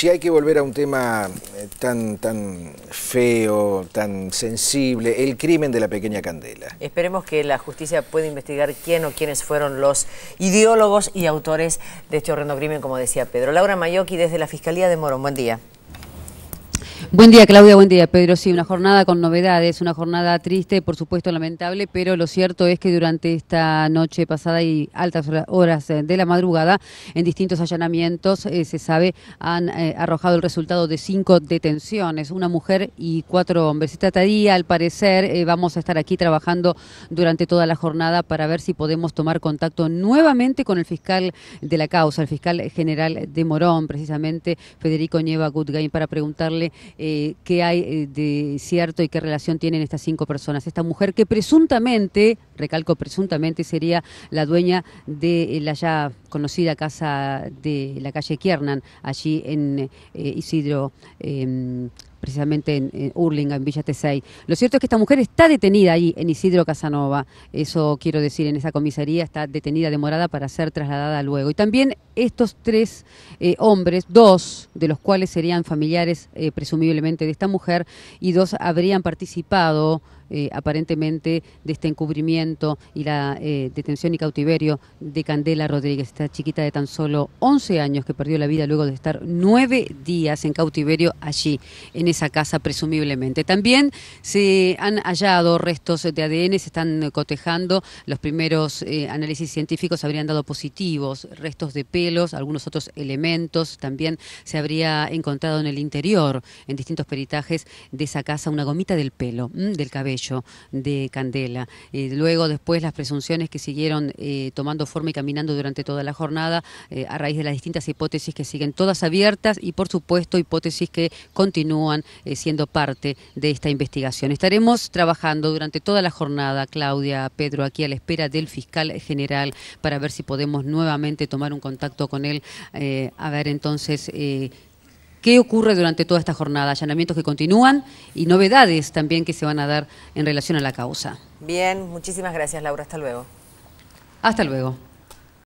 Si hay que volver a un tema eh, tan, tan feo, tan sensible, el crimen de la pequeña Candela. Esperemos que la justicia pueda investigar quién o quiénes fueron los ideólogos y autores de este horrendo crimen, como decía Pedro. Laura Mayoki, desde la Fiscalía de Morón, buen día. Buen día, Claudia. Buen día, Pedro. Sí, una jornada con novedades, una jornada triste, por supuesto lamentable, pero lo cierto es que durante esta noche pasada y altas horas eh, de la madrugada, en distintos allanamientos, eh, se sabe, han eh, arrojado el resultado de cinco detenciones, una mujer y cuatro hombres. Se trataría, al parecer, vamos a estar aquí trabajando durante toda la jornada para ver si podemos tomar contacto nuevamente con el fiscal de la causa, el fiscal general de Morón, precisamente Federico Nieva Gutgain, para preguntarle eh, qué hay eh, de cierto y qué relación tienen estas cinco personas. Esta mujer que presuntamente, recalco presuntamente, sería la dueña de la ya conocida casa de la calle Kiernan, allí en eh, Isidro em, precisamente en, Urlinga, en Villa Tesey. Lo cierto es que esta mujer está detenida ahí, en Isidro Casanova. Eso quiero decir, en esa comisaría está detenida, demorada para ser trasladada luego. Y también estos tres eh, hombres, dos de los cuales serían familiares eh, presumiblemente de esta mujer, y dos habrían participado eh, aparentemente de este encubrimiento y la eh, detención y cautiverio de Candela Rodríguez, esta chiquita de tan solo 11 años que perdió la vida luego de estar nueve días en cautiverio allí, en esa casa presumiblemente. También se han hallado restos de ADN, se están cotejando, los primeros eh, análisis científicos habrían dado positivos, restos de pelos, algunos otros elementos, también se habría encontrado en el interior, en distintos peritajes de esa casa, una gomita del pelo, mm, del cabello de Candela. Eh, luego, después, las presunciones que siguieron eh, tomando forma y caminando durante toda la jornada eh, a raíz de las distintas hipótesis que siguen todas abiertas y, por supuesto, hipótesis que continúan siendo parte de esta investigación. Estaremos trabajando durante toda la jornada, Claudia, Pedro, aquí a la espera del fiscal general para ver si podemos nuevamente tomar un contacto con él, a ver entonces qué ocurre durante toda esta jornada, allanamientos que continúan y novedades también que se van a dar en relación a la causa. Bien, muchísimas gracias Laura, hasta luego. Hasta luego.